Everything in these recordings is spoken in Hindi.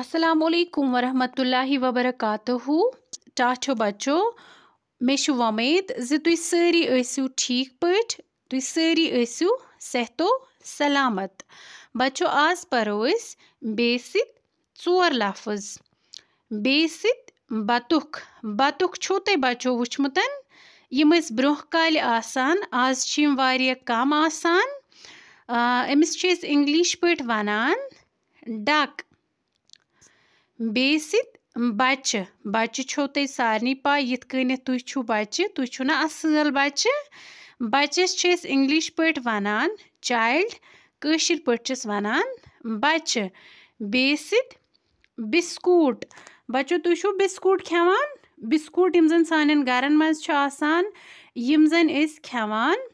असलकम वरहमतुल्लि वबरकू टाठो बच्चो मे वमेद तुम सारी ऐसो ठीक पठ तुम सारी ऐसो सेहतो सलामत बच्चो आज पो बेसित चोर लफज बेसित बतुख बतुख छो ते बच्चो वुचमुत यम ब्रोह काल आसान आज कम आसान अमिस इंग्लिश पठ वनान डक बेसित बच्चे बच्चे छो तु सारे पाई इत कु बच्चे तुम असल बच्चे बच्चेस इंग्लिश पाठ वनान चाइल्ड कशिर पाठस वनान बच्चे बेसित बिस्कूट बच्चो तुम बिस्कूट खेवान बिस्कूट यम सान घर मजान यम जन खेवान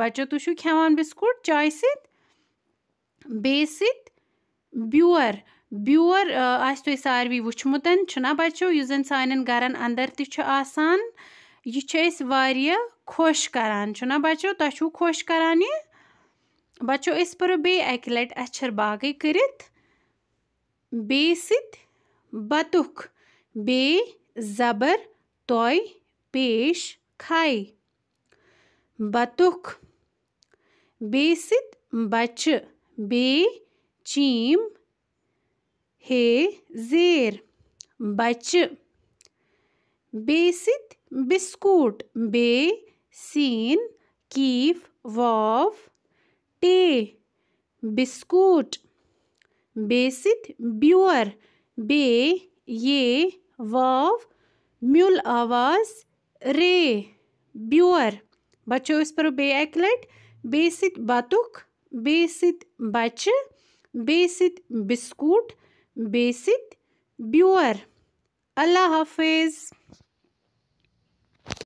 बच्चो तुम खेवान बिस्कूट चाय सत बेसित ब्यूर بیور آسہِ تۄہہِ ساروی وٕچھمُت چھُنا بَچو یُس زَن سانٮ۪ن گَرَن اَندَر تہِ چھُ آسان یہِ چھِ أسۍ واریاہ خۄش کَران چھُنا بَچو تۄہہِ چھُو خۄش کَران یہِ بَچو أسۍ پَرو بیٚیہِ اَکہِ لَٹہِ اَسہِ چھَر باغٕے کٔرِتھ بیٚیہِ سۭتۍ بَتُک بیٚیہِ زَبَر تۄہہِ پیش کھَے بَتُک بیٚیہِ سۭتۍ بَچہِ بیٚیہِ چیٖم हे जेर बच्चे बे बिस्कुट बे सीन कीफ वॉफ टे बिस्कुट बे ब्यूअर बे ये वॉफ म्यूल आवाज रे ब्यूअर बच्चों इस पर बे एक लट बे बातुक बे सित बच्चे बिस्कुट بیٚیہِ سۭتۍ بیور اللہ حافظ